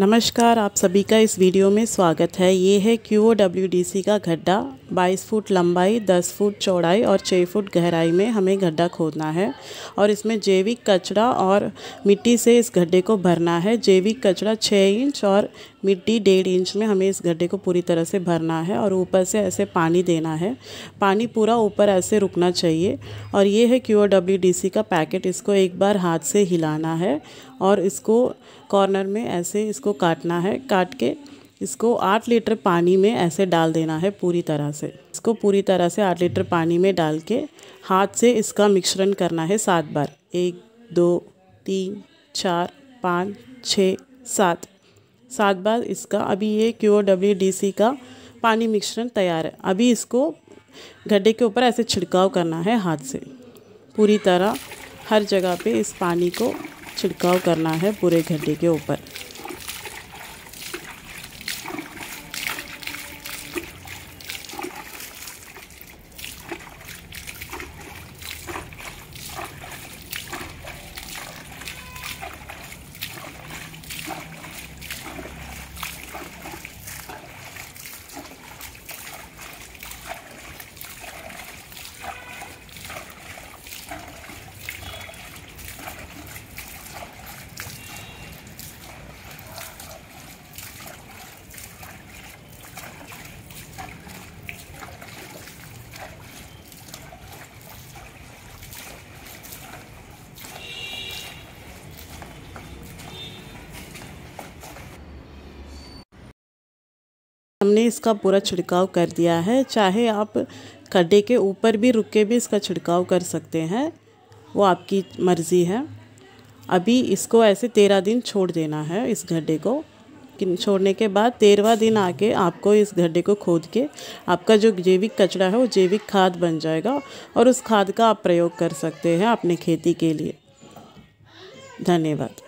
नमस्कार आप सभी का इस वीडियो में स्वागत है ये है क्यू का गड्ढा 22 फुट लंबाई 10 फुट चौड़ाई और 6 फुट गहराई में हमें गड्ढा खोदना है और इसमें जैविक कचरा और मिट्टी से इस गड्ढे को भरना है जैविक कचरा 6 इंच और मिट्टी डेढ़ इंच में हमें इस गड्ढे को पूरी तरह से भरना है और ऊपर से ऐसे पानी देना है पानी पूरा ऊपर ऐसे रुकना चाहिए और ये है क्यू का पैकेट इसको एक बार हाथ से हिलाना है और इसको कॉर्नर में ऐसे इसको काटना है काट के इसको आठ लीटर पानी में ऐसे डाल देना है पूरी तरह से इसको पूरी तरह से आठ लीटर पानी में डाल के हाथ से इसका मिश्रण करना है सात बार एक दो तीन चार पाँच छः सात सात बार इसका अभी ये क्यू डब्ल्यू डी सी का पानी मिश्रण तैयार है अभी इसको गड्ढे के ऊपर ऐसे छिड़काव करना है हाथ से पूरी तरह हर जगह पे इस पानी को छिड़काव करना है पूरे गड्ढे के ऊपर हमने इसका पूरा छिड़काव कर दिया है चाहे आप खड्डे के ऊपर भी रुक के भी इसका छिड़काव कर सकते हैं वो आपकी मर्ज़ी है अभी इसको ऐसे तेरह दिन छोड़ देना है इस गड्ढे को छोड़ने के बाद तेरहवा दिन आके आपको इस गड्ढे को खोद के आपका जो जैविक कचरा है वो जैविक खाद बन जाएगा और उस खाद का आप प्रयोग कर सकते हैं अपने खेती के लिए धन्यवाद